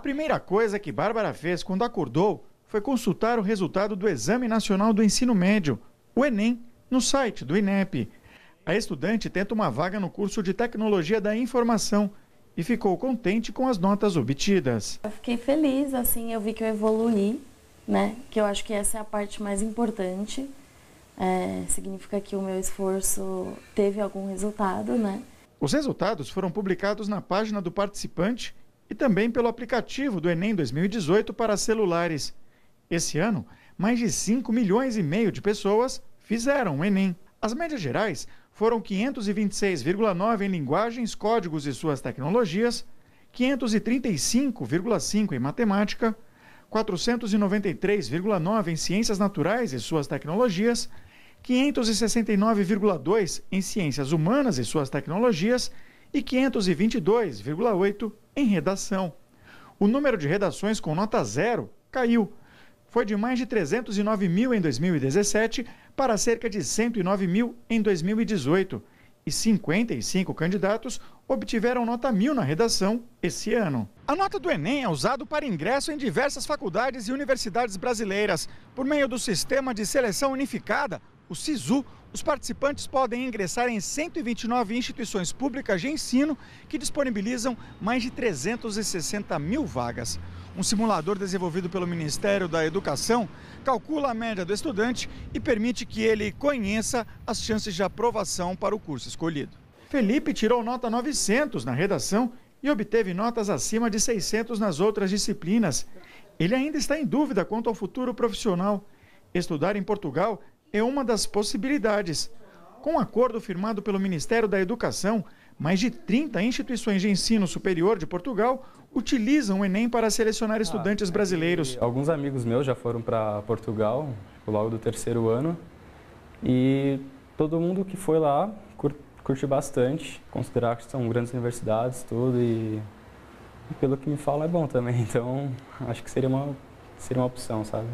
primeira coisa que Bárbara fez quando acordou foi consultar o resultado do Exame Nacional do Ensino Médio, o Enem, no site do INEP. A estudante tenta uma vaga no curso de Tecnologia da Informação e ficou contente com as notas obtidas. Eu fiquei feliz, assim, eu vi que eu evoluí, né? Que eu acho que essa é a parte mais importante. É, significa que o meu esforço teve algum resultado, né? Os resultados foram publicados na página do participante e também pelo aplicativo do Enem 2018 para celulares. Esse ano, mais de 5 milhões e meio de pessoas fizeram o Enem. As médias gerais foram 526,9 em linguagens, códigos e suas tecnologias, 535,5 em matemática, 493,9 em ciências naturais e suas tecnologias, 569,2 em ciências humanas e suas tecnologias e 522,8 em redação. O número de redações com nota zero caiu. Foi de mais de 309 mil em 2017 para cerca de 109 mil em 2018. E 55 candidatos obtiveram nota mil na redação esse ano. A nota do Enem é usada para ingresso em diversas faculdades e universidades brasileiras, por meio do sistema de seleção unificada, o SISU, os participantes podem ingressar em 129 instituições públicas de ensino que disponibilizam mais de 360 mil vagas. Um simulador desenvolvido pelo Ministério da Educação calcula a média do estudante e permite que ele conheça as chances de aprovação para o curso escolhido. Felipe tirou nota 900 na redação e obteve notas acima de 600 nas outras disciplinas. Ele ainda está em dúvida quanto ao futuro profissional. Estudar em Portugal é uma das possibilidades. Com um acordo firmado pelo Ministério da Educação, mais de 30 instituições de ensino superior de Portugal utilizam o Enem para selecionar ah, estudantes ah, brasileiros. Alguns amigos meus já foram para Portugal, tipo, logo do terceiro ano, e todo mundo que foi lá curte bastante, considerar que são grandes universidades, tudo, e, e pelo que me fala é bom também, então acho que seria uma, seria uma opção, sabe?